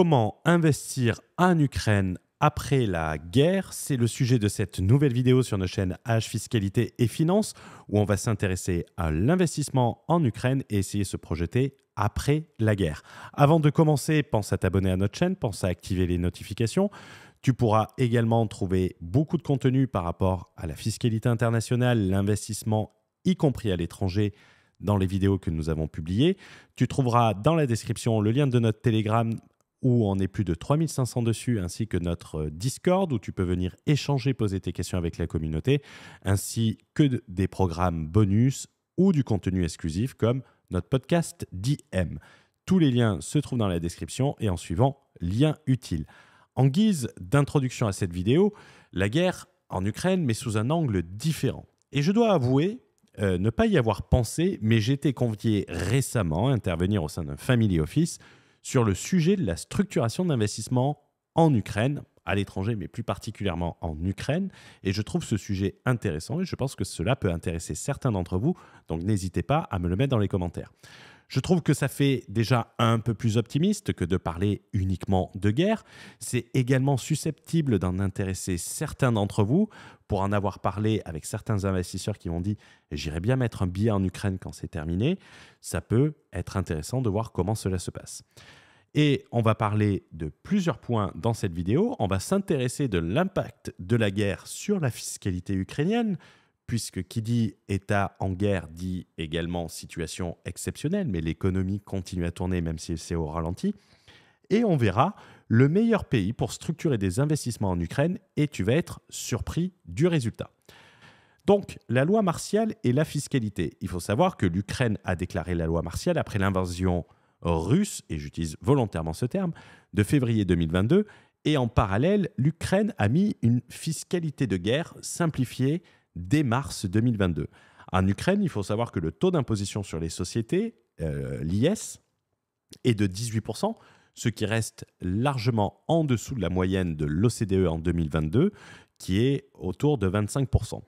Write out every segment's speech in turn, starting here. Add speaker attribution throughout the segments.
Speaker 1: Comment investir en Ukraine après la guerre C'est le sujet de cette nouvelle vidéo sur notre chaîne H Fiscalité et Finance où on va s'intéresser à l'investissement en Ukraine et essayer de se projeter après la guerre. Avant de commencer, pense à t'abonner à notre chaîne, pense à activer les notifications. Tu pourras également trouver beaucoup de contenu par rapport à la fiscalité internationale, l'investissement, y compris à l'étranger, dans les vidéos que nous avons publiées. Tu trouveras dans la description le lien de notre Telegram où on est plus de 3500 dessus, ainsi que notre euh, Discord, où tu peux venir échanger, poser tes questions avec la communauté, ainsi que des programmes bonus ou du contenu exclusif comme notre podcast DM. Tous les liens se trouvent dans la description et en suivant, lien utile. En guise d'introduction à cette vidéo, la guerre en Ukraine, mais sous un angle différent. Et je dois avouer, euh, ne pas y avoir pensé, mais j'étais convié récemment à intervenir au sein d'un family office sur le sujet de la structuration d'investissement en Ukraine, à l'étranger, mais plus particulièrement en Ukraine. Et je trouve ce sujet intéressant et je pense que cela peut intéresser certains d'entre vous. Donc n'hésitez pas à me le mettre dans les commentaires. Je trouve que ça fait déjà un peu plus optimiste que de parler uniquement de guerre. C'est également susceptible d'en intéresser certains d'entre vous. Pour en avoir parlé avec certains investisseurs qui m'ont dit j'irai bien mettre un billet en Ukraine quand c'est terminé, ça peut être intéressant de voir comment cela se passe. Et on va parler de plusieurs points dans cette vidéo. On va s'intéresser de l'impact de la guerre sur la fiscalité ukrainienne, puisque qui dit État en guerre dit également situation exceptionnelle, mais l'économie continue à tourner même si c'est au ralenti. Et on verra, le meilleur pays pour structurer des investissements en Ukraine, et tu vas être surpris du résultat. Donc, la loi martiale et la fiscalité. Il faut savoir que l'Ukraine a déclaré la loi martiale après l'invasion russe, et j'utilise volontairement ce terme, de février 2022. Et en parallèle, l'Ukraine a mis une fiscalité de guerre simplifiée dès mars 2022. En Ukraine, il faut savoir que le taux d'imposition sur les sociétés, euh, l'IS, est de 18%, ce qui reste largement en dessous de la moyenne de l'OCDE en 2022, qui est autour de 25%.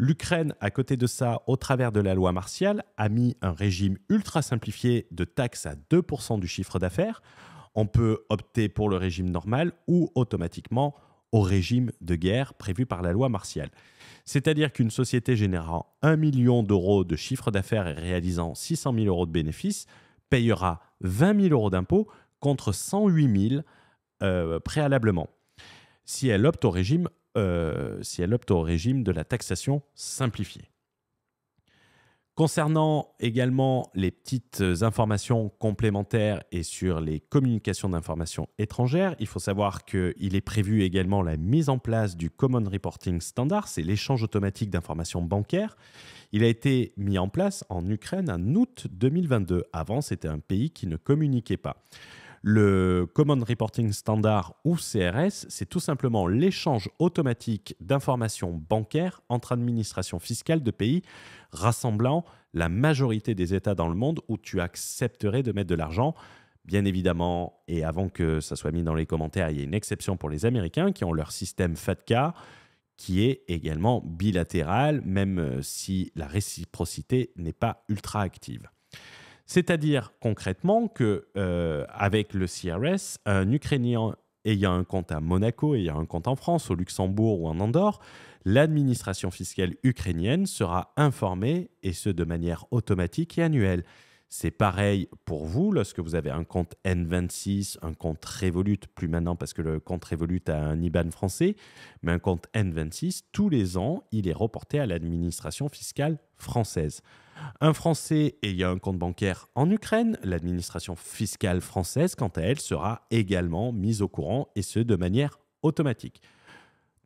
Speaker 1: L'Ukraine, à côté de ça, au travers de la loi martiale, a mis un régime ultra simplifié de taxes à 2% du chiffre d'affaires. On peut opter pour le régime normal ou automatiquement au régime de guerre prévu par la loi martiale. C'est-à-dire qu'une société générant 1 million d'euros de chiffre d'affaires et réalisant 600 000 euros de bénéfices payera 20 000 euros d'impôts contre 108 000 euh, préalablement, si elle opte au régime, euh, si elle opte au régime de la taxation simplifiée. Concernant également les petites informations complémentaires et sur les communications d'informations étrangères, il faut savoir qu'il est prévu également la mise en place du Common Reporting Standard, c'est l'échange automatique d'informations bancaires. Il a été mis en place en Ukraine en août 2022. Avant, c'était un pays qui ne communiquait pas. Le Common Reporting Standard ou CRS, c'est tout simplement l'échange automatique d'informations bancaires entre administrations fiscales de pays rassemblant la majorité des États dans le monde où tu accepterais de mettre de l'argent. Bien évidemment, et avant que ça soit mis dans les commentaires, il y a une exception pour les Américains qui ont leur système FATCA qui est également bilatéral, même si la réciprocité n'est pas ultra active. C'est-à-dire concrètement que euh, avec le CRS, un Ukrainien ayant un compte à Monaco, ayant un compte en France, au Luxembourg ou en Andorre, l'administration fiscale ukrainienne sera informée et ce de manière automatique et annuelle. C'est pareil pour vous lorsque vous avez un compte N26, un compte Revolut, plus maintenant parce que le compte Revolut a un IBAN français, mais un compte N26, tous les ans, il est reporté à l'administration fiscale française. Un Français ayant un compte bancaire en Ukraine, l'administration fiscale française, quant à elle, sera également mise au courant, et ce, de manière automatique.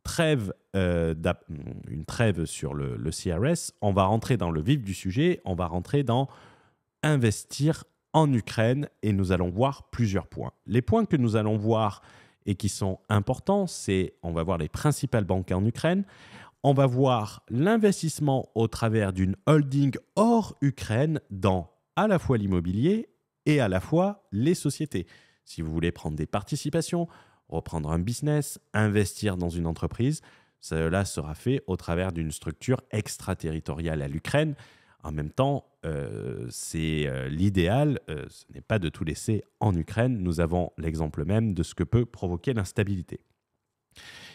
Speaker 1: Trêve, euh, hmm, une trêve sur le, le CRS, on va rentrer dans le vif du sujet, on va rentrer dans investir en Ukraine et nous allons voir plusieurs points. Les points que nous allons voir et qui sont importants, c'est on va voir les principales banques en Ukraine, on va voir l'investissement au travers d'une holding hors Ukraine dans à la fois l'immobilier et à la fois les sociétés. Si vous voulez prendre des participations, reprendre un business, investir dans une entreprise, cela sera fait au travers d'une structure extraterritoriale à l'Ukraine. En même temps, euh, c'est euh, l'idéal, euh, ce n'est pas de tout laisser en Ukraine. Nous avons l'exemple même de ce que peut provoquer l'instabilité.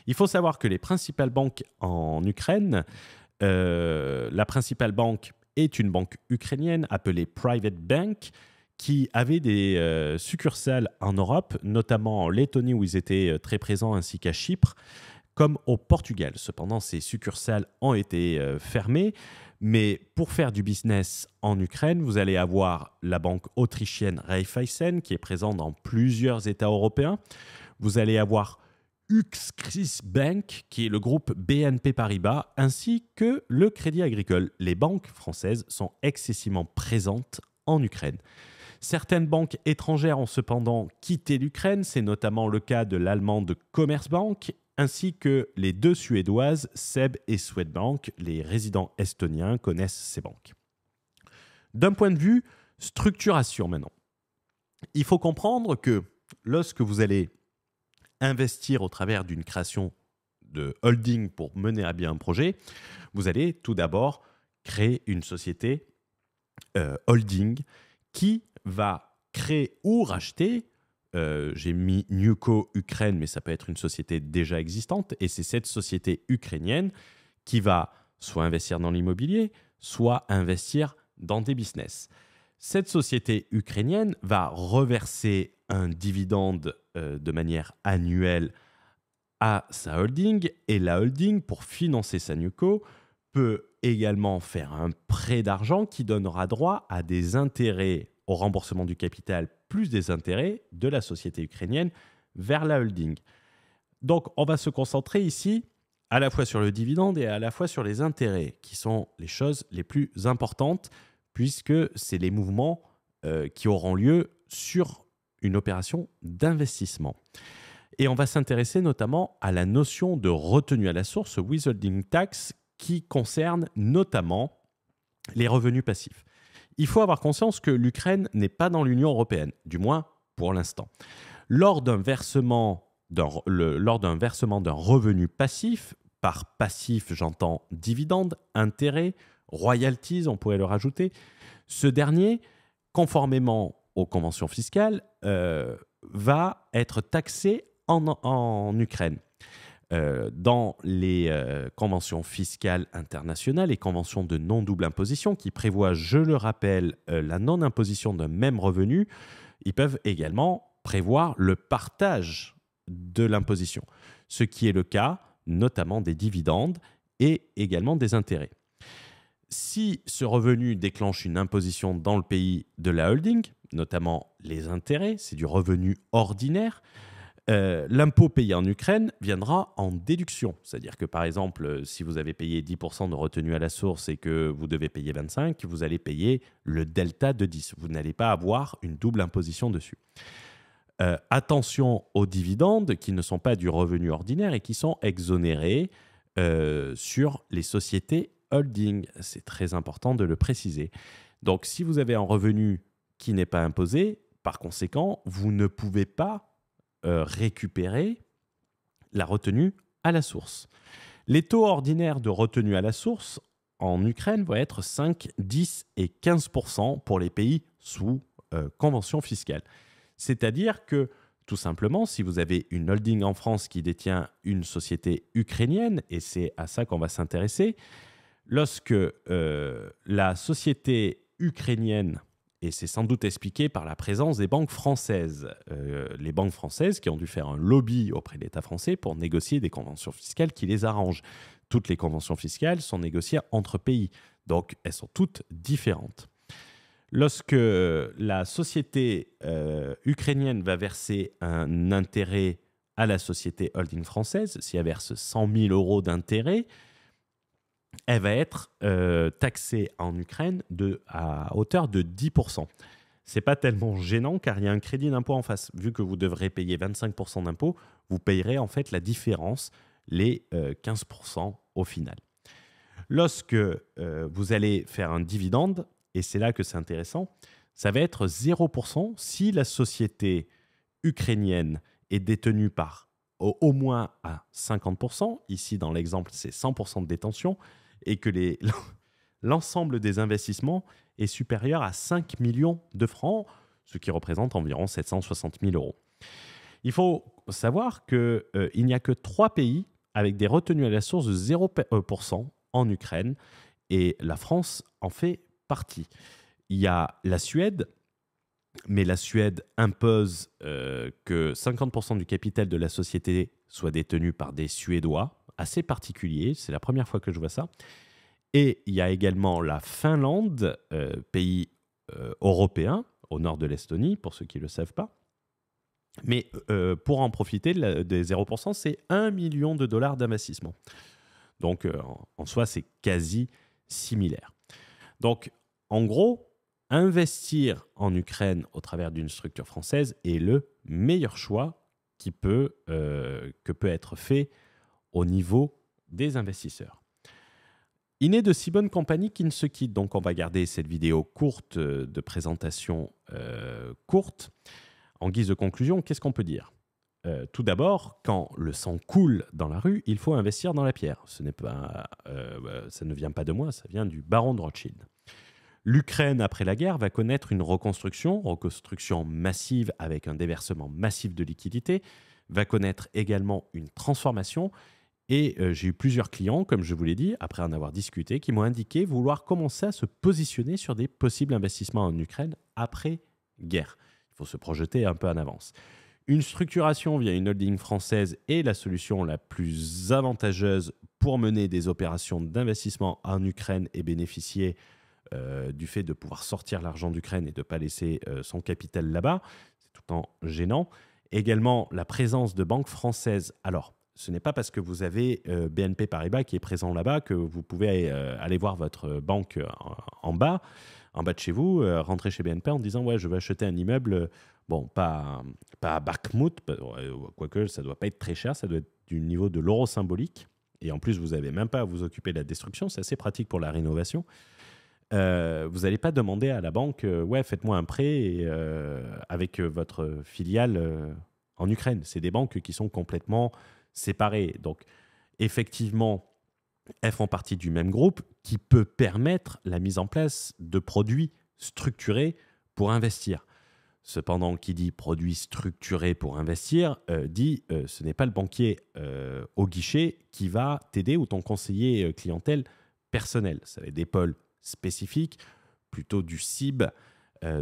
Speaker 1: Il faut savoir que les principales banques en Ukraine, euh, la principale banque est une banque ukrainienne appelée Private Bank qui avait des euh, succursales en Europe, notamment en Lettonie où ils étaient euh, très présents ainsi qu'à Chypre, comme au Portugal. Cependant, ces succursales ont été fermées. Mais pour faire du business en Ukraine, vous allez avoir la banque autrichienne Raiffeisen qui est présente dans plusieurs États européens. Vous allez avoir Uxcris Bank, qui est le groupe BNP Paribas, ainsi que le Crédit Agricole. Les banques françaises sont excessivement présentes en Ukraine. Certaines banques étrangères ont cependant quitté l'Ukraine, c'est notamment le cas de l'allemande Commerzbank, ainsi que les deux suédoises Seb et Swedbank. Les résidents estoniens connaissent ces banques. D'un point de vue structuration maintenant, il faut comprendre que lorsque vous allez investir au travers d'une création de holding pour mener à bien un projet, vous allez tout d'abord créer une société euh, holding qui va créer ou racheter, euh, j'ai mis Newco Ukraine, mais ça peut être une société déjà existante, et c'est cette société ukrainienne qui va soit investir dans l'immobilier, soit investir dans des business. Cette société ukrainienne va reverser un dividende euh, de manière annuelle à sa holding et la holding, pour financer sa NUCO, peut également faire un prêt d'argent qui donnera droit à des intérêts au remboursement du capital plus des intérêts de la société ukrainienne vers la holding. Donc on va se concentrer ici à la fois sur le dividende et à la fois sur les intérêts, qui sont les choses les plus importantes, puisque c'est les mouvements euh, qui auront lieu sur une opération d'investissement. Et on va s'intéresser notamment à la notion de retenue à la source, withholding tax, qui concerne notamment les revenus passifs. Il faut avoir conscience que l'Ukraine n'est pas dans l'Union européenne, du moins pour l'instant. Lors d'un versement d'un versement d'un revenu passif, par passif j'entends dividendes, intérêt, royalties, on pourrait le rajouter. Ce dernier, conformément aux conventions fiscales, euh, va être taxé en, Ukraine. Euh, dans les euh, conventions fiscales internationales et conventions de non-double imposition qui prévoient, je le rappelle, la non-imposition d'un même revenu, ils peuvent également prévoir le partage de l'imposition, ce qui est le cas notamment des dividendes et également des intérêts si ce revenu déclenche une imposition dans le pays de la holding, notamment les intérêts, c'est du revenu ordinaire, euh, l'impôt payé en Ukraine viendra en déduction. C'est-à-dire que, par exemple, si vous avez payé 10% de retenue à la source et que vous devez payer 25%, vous allez payer le delta de 10. Vous n'allez pas avoir une double imposition dessus. Euh, attention aux dividendes qui ne sont pas du revenu ordinaire et qui sont exonérés euh, sur les sociétés holding. C'est très important de le préciser. Donc si vous avez un revenu qui n'est pas imposé, par conséquent, vous ne pouvez pas euh, récupérer la retenue à la source. Les taux ordinaires de retenue à la source en Ukraine vont être 5, 10 et 15 pour les pays sous euh, convention fiscale. C'est-à-dire que tout simplement, si vous avez une holding en France qui détient une société ukrainienne, et c'est à ça qu'on va s'intéresser, lorsque euh, la société ukrainienne, et c'est sans doute expliqué par la présence des banques françaises, euh, les banques françaises qui ont dû faire un lobby auprès de l'État français pour négocier des conventions fiscales qui les arrangent. Toutes les conventions fiscales sont négociées entre pays, donc elles sont toutes différentes. Lorsque euh, la société ukrainienne va verser un intérêt à la société holding française, si elle verse 100 000 euros d'intérêt, elle va être euh, taxée en Ukraine à hauteur de 10%. n'est pas tellement gênant car il y a un crédit d'impôt en face. Vu que vous devrez payer 25% d'impôt, vous payerez en fait la différence, les 15% euh, au final. Lorsque euh, vous allez faire un dividende, et c'est là que c'est intéressant, ça va être 0% si la société ukrainienne est détenue par au, moins à 50%, ici dans l'exemple c'est 100% de détention, et que l'ensemble des investissements est supérieur à 5 millions de francs, ce qui représente environ 760 000 euros. Il faut savoir qu'il euh, n'y a que trois pays avec des retenues à la source de 0% euh, en Ukraine, et la France en fait partie. Il y a la Suède, mais la Suède impose euh, que 50% du capital de la société soit détenu par des Suédois, assez particulier. C'est la première fois que je vois ça. Et il y a également la Finlande, euh, pays euh, européen, au nord de l'Estonie, pour ceux qui ne le savent pas. Mais euh, pour en profiter des 0%, c'est 1 million de dollars d'amassissement. Donc en, en soi, c'est quasi similaire. Donc en gros, investir en Ukraine au travers d'une structure française est le meilleur choix qui peut, que peut être fait au niveau des investisseurs. Il n'est de si bonne compagnie qu'il ne se quitte, donc on va garder cette vidéo courte euh, de présentation euh, courte. En guise de conclusion, qu'est-ce qu'on peut dire euh, Tout d'abord, quand le sang coule dans la rue, il faut investir dans la pierre. Ce n'est pas, bah, ça ne vient pas de moi, ça vient du baron de Rothschild. L'Ukraine, après la guerre, va connaître une reconstruction, reconstruction massive avec un déversement massif de liquidités, va connaître également une transformation et euh, j'ai eu plusieurs clients, comme je vous l'ai dit, après en avoir discuté, qui m'ont indiqué vouloir commencer à se positionner sur des possibles investissements en Ukraine après guerre. Il faut se projeter un peu en avance. Une structuration via une holding française est la solution la plus avantageuse pour mener des opérations d'investissement en Ukraine et bénéficier euh, du fait de pouvoir sortir l'argent d'Ukraine et de ne pas laisser euh, son capital là-bas. C'est tout en gênant. Également, la présence de banques françaises, alors ce n'est pas parce que vous avez euh, BNP Paribas qui est présent là-bas que vous pouvez aller euh, voir votre banque euh, en bas, en bas de chez vous, rentrer chez BNP en disant ouais, je vais acheter un immeuble, bon, pas, pas à Bakhmut, quoique ça ne doit pas être très cher, ça doit être du niveau de l'euro symbolique. Et en plus, vous n'avez même pas à vous occuper de la destruction, c'est assez pratique pour la rénovation. vous n'allez pas demander à la banque, ouais, faites-moi un prêt avec votre filiale en Ukraine. C'est des banques qui sont complètement séparés. Donc, effectivement, elles font partie du même groupe qui peut permettre la mise en place de produits structurés pour investir. Cependant, qui dit produits structurés pour investir, euh, dit euh, ce n'est pas le banquier euh, au guichet qui va t'aider ou ton conseiller clientèle personnel. Ça va être des pôles spécifiques, plutôt du CIB,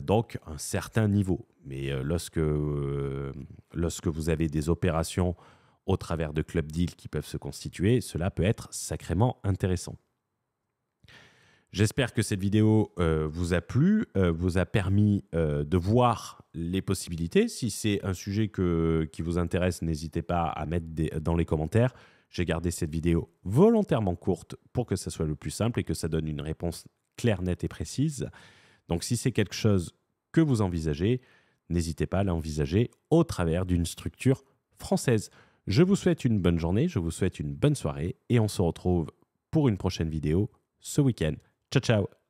Speaker 1: donc un certain niveau. Mais lorsque, lorsque vous avez des opérations au travers de club deals qui peuvent se constituer, cela peut être sacrément intéressant. J'espère que cette vidéo euh, vous a plu, euh, vous a permis euh, de voir les possibilités. Si c'est un sujet que, qui vous intéresse, n'hésitez pas à mettre dans les commentaires. J'ai gardé cette vidéo volontairement courte pour que ça soit le plus simple et que ça donne une réponse claire, nette et précise. Donc si c'est quelque chose que vous envisagez, n'hésitez pas à l'envisager au travers d'une structure française. Je vous souhaite une bonne journée, je vous souhaite une bonne soirée et on se retrouve pour une prochaine vidéo ce week-end. Ciao ciao